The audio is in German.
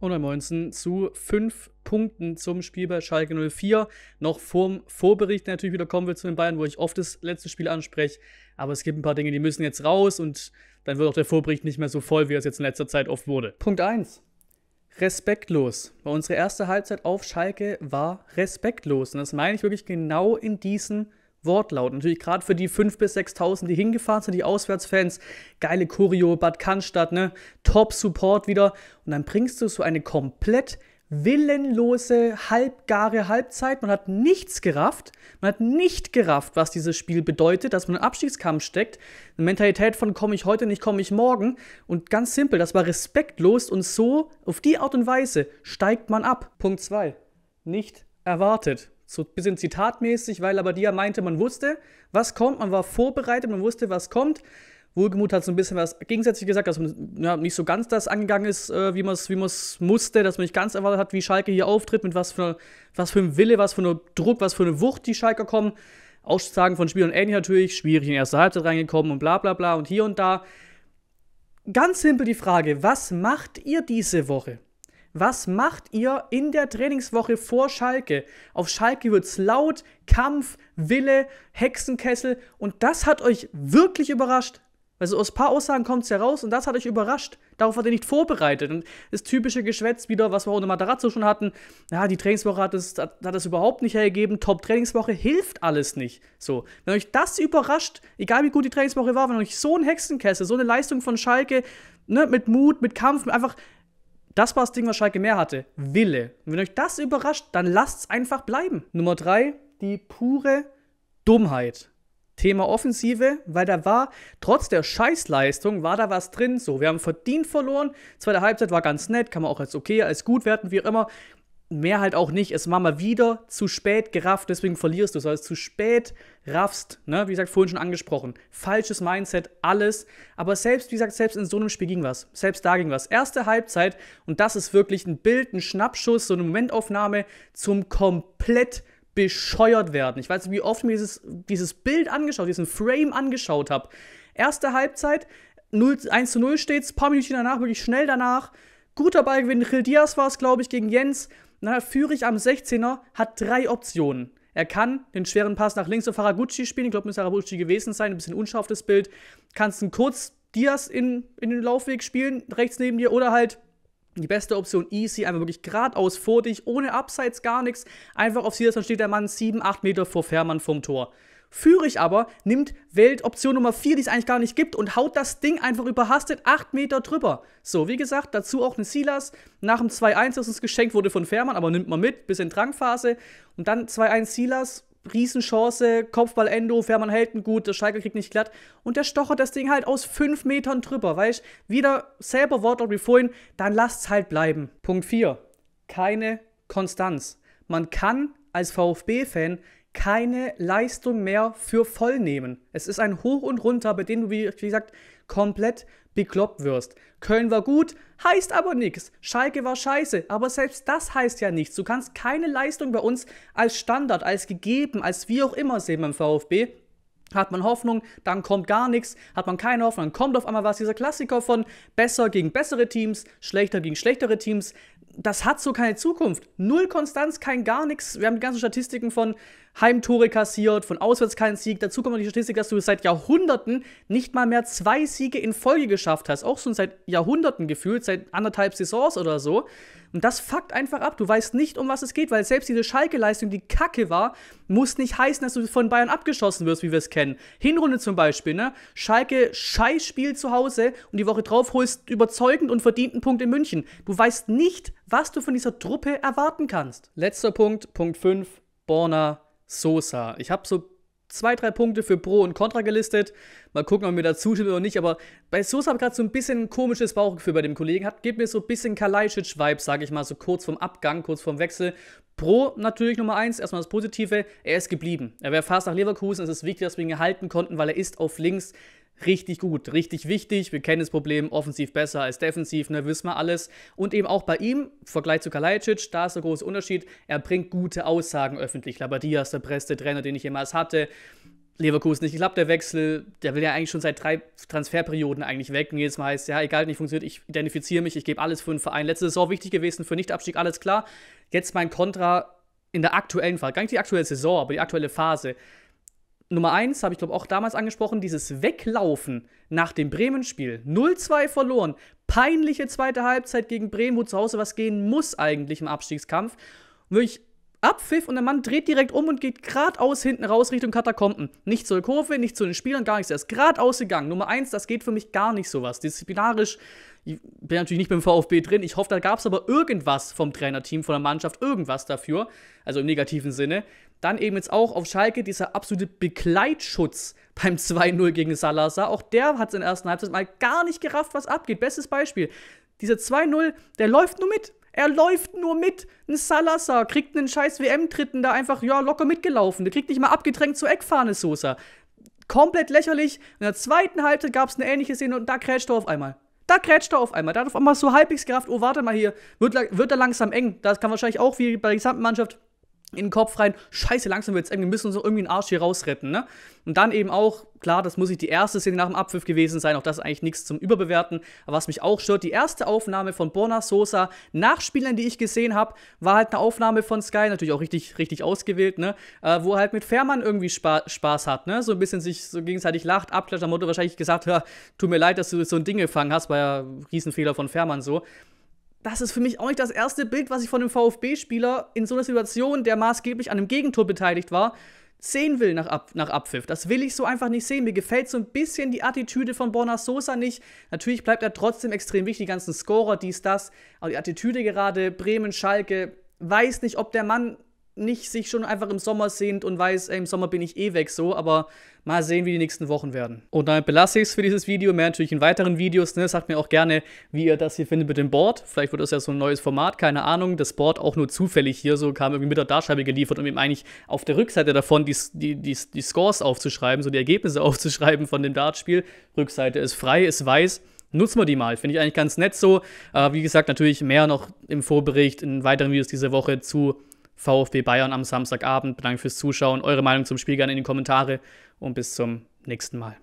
Und dann Moinsen zu fünf Punkten zum Spiel bei Schalke 04. Noch vorm Vorbericht natürlich wieder kommen wir zu den Bayern, wo ich oft das letzte Spiel anspreche. Aber es gibt ein paar Dinge, die müssen jetzt raus und dann wird auch der Vorbericht nicht mehr so voll, wie es jetzt in letzter Zeit oft wurde. Punkt 1. Respektlos. Weil unsere erste Halbzeit auf Schalke war respektlos. Und das meine ich wirklich genau in diesen Wortlaut. Natürlich gerade für die 5.000 bis 6.000, die hingefahren sind, die Auswärtsfans. Geile Choreo, Bad Cannstatt, ne? Top Support wieder. Und dann bringst du so eine komplett willenlose, halbgare Halbzeit. Man hat nichts gerafft. Man hat nicht gerafft, was dieses Spiel bedeutet, dass man im Abstiegskampf steckt. Eine Mentalität von komme ich heute nicht, komme ich morgen. Und ganz simpel, das war respektlos und so, auf die Art und Weise, steigt man ab. Punkt 2. Nicht erwartet so ein bisschen zitatmäßig, weil aber die ja meinte, man wusste, was kommt, man war vorbereitet, man wusste, was kommt. Wohlgemut hat so ein bisschen was gegensätzlich gesagt, dass man ja, nicht so ganz das angegangen ist, äh, wie man es wie musste, dass man nicht ganz erwartet hat, wie Schalke hier auftritt, mit was für, was für einem Wille, was für einem Druck, was für eine Wucht die Schalke kommen. Aussagen von Spiel und Andy natürlich, schwierig in die erste Halbzeit reingekommen und bla bla bla und hier und da. Ganz simpel die Frage, was macht ihr diese Woche? Was macht ihr in der Trainingswoche vor Schalke? Auf Schalke wird es laut, Kampf, Wille, Hexenkessel und das hat euch wirklich überrascht. Also aus ein paar Aussagen kommt es ja raus und das hat euch überrascht. Darauf hat ihr nicht vorbereitet. Und das typische Geschwätz wieder, was wir ohne Matarazzo schon hatten, ja, die Trainingswoche hat es, hat, hat es überhaupt nicht hergegeben, Top-Trainingswoche hilft alles nicht. So, wenn euch das überrascht, egal wie gut die Trainingswoche war, wenn euch so ein Hexenkessel, so eine Leistung von Schalke, ne, mit Mut, mit Kampf, einfach das war das Ding, was Schalke mehr hatte. Wille. Und wenn euch das überrascht, dann lasst es einfach bleiben. Nummer drei, die pure Dummheit. Thema Offensive, weil da war, trotz der Scheißleistung, war da was drin. So, wir haben verdient verloren. Zweite Halbzeit war ganz nett, kann man auch als okay, als gut werten, wie auch immer mehr halt auch nicht. Es war mal wieder zu spät gerafft, deswegen verlierst du es, weil also es zu spät raffst. Ne? Wie gesagt, vorhin schon angesprochen. Falsches Mindset, alles. Aber selbst, wie gesagt, selbst in so einem Spiel ging was. Selbst da ging was. Erste Halbzeit und das ist wirklich ein Bild, ein Schnappschuss, so eine Momentaufnahme zum komplett bescheuert werden. Ich weiß nicht, wie oft ich mir dieses, dieses Bild angeschaut, diesen Frame angeschaut habe. Erste Halbzeit, 0, 1 zu 0 steht's, paar Minuten danach, wirklich schnell danach. Guter Ballgewinn, Gil Diaz war es, glaube ich, gegen Jens. Na, Führig am 16er hat drei Optionen. Er kann den schweren Pass nach links auf Haraguchi spielen. Ich glaube, muss Haraguchi gewesen sein. Ein bisschen unscharf das Bild. Kannst einen kurz Dias in, in den Laufweg spielen, rechts neben dir. Oder halt die beste Option easy, einfach wirklich geradeaus vor dich, ohne Abseits, gar nichts. Einfach auf Dias, dann steht der Mann 7, 8 Meter vor Fährmann vom Tor. Führig aber nimmt, Weltoption Nummer 4, die es eigentlich gar nicht gibt und haut das Ding einfach überhastet 8 Meter drüber. So, wie gesagt, dazu auch eine Silas. Nach dem 2-1, das uns geschenkt wurde von Fährmann, aber nimmt man mit, bis bisschen Drangphase. Und dann 2-1 Silas, Riesenchance, Kopfball Endo, Fährmann hält ihn gut, der Schalke kriegt nicht glatt. Und der stochert das Ding halt aus 5 Metern drüber, weißt Wieder selber Wortlaut wie vorhin, dann lasst's halt bleiben. Punkt 4. Keine Konstanz. Man kann als VfB-Fan keine Leistung mehr für voll nehmen. Es ist ein Hoch und Runter, bei dem du, wie, gesagt, komplett bekloppt wirst. Köln war gut, heißt aber nichts. Schalke war scheiße, aber selbst das heißt ja nichts. Du kannst keine Leistung bei uns als Standard, als gegeben, als wie auch immer sehen beim VfB. Hat man Hoffnung, dann kommt gar nichts. Hat man keine Hoffnung, dann kommt auf einmal was. Dieser Klassiker von besser gegen bessere Teams, schlechter gegen schlechtere Teams. Das hat so keine Zukunft. Null Konstanz, kein gar nichts. Wir haben die ganzen Statistiken von Heimtore kassiert, von auswärts keinen Sieg. Dazu kommt noch die Statistik, dass du seit Jahrhunderten nicht mal mehr zwei Siege in Folge geschafft hast. Auch schon seit Jahrhunderten gefühlt, seit anderthalb Saisons oder so. Und das fuckt einfach ab. Du weißt nicht, um was es geht, weil selbst diese Schalke-Leistung, die kacke war, muss nicht heißen, dass du von Bayern abgeschossen wirst, wie wir es kennen. Hinrunde zum Beispiel, ne? Schalke Scheißspiel zu Hause und die Woche drauf holst überzeugend und verdienten Punkt in München. Du weißt nicht, was du von dieser Truppe erwarten kannst. Letzter Punkt, Punkt 5, Borna Sosa. Ich habe so zwei, drei Punkte für Pro und Contra gelistet. Mal gucken, ob mir da zustimmt oder nicht. Aber bei Sosa habe ich gerade so ein bisschen ein komisches Bauchgefühl bei dem Kollegen. Hat, gibt mir so ein bisschen Kalajdzic-Vibe, sage ich mal, so kurz vom Abgang, kurz vom Wechsel. Pro natürlich Nummer eins, erstmal das Positive, er ist geblieben. Er wäre fast nach Leverkusen, es ist wichtig, dass wir ihn gehalten konnten, weil er ist auf links richtig gut, richtig wichtig. Wir kennen das Problem, offensiv besser als defensiv, ne, wissen wir alles. Und eben auch bei ihm, im Vergleich zu Kalajdzic, da ist der große Unterschied, er bringt gute Aussagen öffentlich. Labadia ist der beste Trainer, den ich jemals hatte. Leverkusen nicht geklappt, der Wechsel, der will ja eigentlich schon seit drei Transferperioden eigentlich weg. Und jedes Mal heißt, ja, egal, nicht funktioniert, ich identifiziere mich, ich gebe alles für den Verein. Letzte Saison wichtig gewesen, für Nichtabstieg, alles klar. Jetzt mein Kontra in der aktuellen Phase, gar nicht die aktuelle Saison, aber die aktuelle Phase Nummer eins habe ich glaube auch damals angesprochen, dieses Weglaufen nach dem Bremen-Spiel. 0-2 verloren, peinliche zweite Halbzeit gegen Bremen, wo zu Hause was gehen muss eigentlich im Abstiegskampf. Und Wirklich Abpfiff und der Mann dreht direkt um und geht geradeaus hinten raus Richtung Katakomben. Nicht zur Kurve, nicht zu den Spielern, gar nichts. Er ist geradeaus gegangen. Nummer eins, das geht für mich gar nicht sowas. Disziplinarisch, ich bin natürlich nicht beim VfB drin. Ich hoffe, da gab es aber irgendwas vom Trainerteam, von der Mannschaft, irgendwas dafür. Also im negativen Sinne. Dann eben jetzt auch auf Schalke dieser absolute Begleitschutz beim 2-0 gegen Salazar. Auch der hat es in der ersten Halbzeit mal gar nicht gerafft, was abgeht. Bestes Beispiel. Dieser 2-0, der läuft nur mit. Er läuft nur mit. Ein Salazar kriegt einen scheiß wm tritten da einfach, ja, locker mitgelaufen. Der kriegt nicht mal abgedrängt zur Eckfahne, Sosa. Komplett lächerlich. In der zweiten Halbzeit gab es eine ähnliche Szene und da krätscht er auf einmal. Da krätscht er auf einmal. Da hat auf einmal so halbwegs gerafft, oh, warte mal hier, wird, wird er langsam eng. Das kann wahrscheinlich auch wie bei der gesamten Mannschaft in den Kopf rein, scheiße, langsam wird's eng, wir müssen uns irgendwie einen Arsch hier rausretten, ne? Und dann eben auch, klar, das muss nicht die erste Szene nach dem Abpfiff gewesen sein, auch das ist eigentlich nichts zum Überbewerten, aber was mich auch stört, die erste Aufnahme von Borna Sosa nach Spielern, die ich gesehen habe, war halt eine Aufnahme von Sky, natürlich auch richtig, richtig ausgewählt, ne? Äh, wo er halt mit Fährmann irgendwie spa Spaß hat, ne? So ein bisschen sich so gegenseitig lacht, abklatscht, dann wurde wahrscheinlich gesagt, ja, tut mir leid, dass du so ein Ding gefangen hast, war ja ein Riesenfehler von Fährmann so das ist für mich auch nicht das erste Bild, was ich von einem VfB-Spieler in so einer Situation, der maßgeblich an einem Gegentor beteiligt war, sehen will nach, Ab nach Abpfiff. Das will ich so einfach nicht sehen. Mir gefällt so ein bisschen die Attitüde von Borna Sosa nicht. Natürlich bleibt er trotzdem extrem wichtig, die ganzen Scorer, dies, das. Aber die Attitüde gerade, Bremen, Schalke, weiß nicht, ob der Mann nicht sich schon einfach im Sommer sehnt und weiß, ey, im Sommer bin ich eh weg so, aber mal sehen, wie die nächsten Wochen werden. Und damit belasse ich es für dieses Video, mehr natürlich in weiteren Videos, ne? sagt mir auch gerne, wie ihr das hier findet mit dem Board, vielleicht wird das ja so ein neues Format, keine Ahnung, das Board auch nur zufällig hier so, kam irgendwie mit der Darscheibe geliefert, um eben eigentlich auf der Rückseite davon die, die, die, die Scores aufzuschreiben, so die Ergebnisse aufzuschreiben von dem Dartspiel, Rückseite ist frei, ist weiß, nutzen wir die mal. Finde ich eigentlich ganz nett so. Äh, wie gesagt, natürlich mehr noch im Vorbericht in weiteren Videos diese Woche zu VfB Bayern am Samstagabend. Bedanke fürs Zuschauen, eure Meinung zum Spiel gerne in die Kommentare und bis zum nächsten Mal.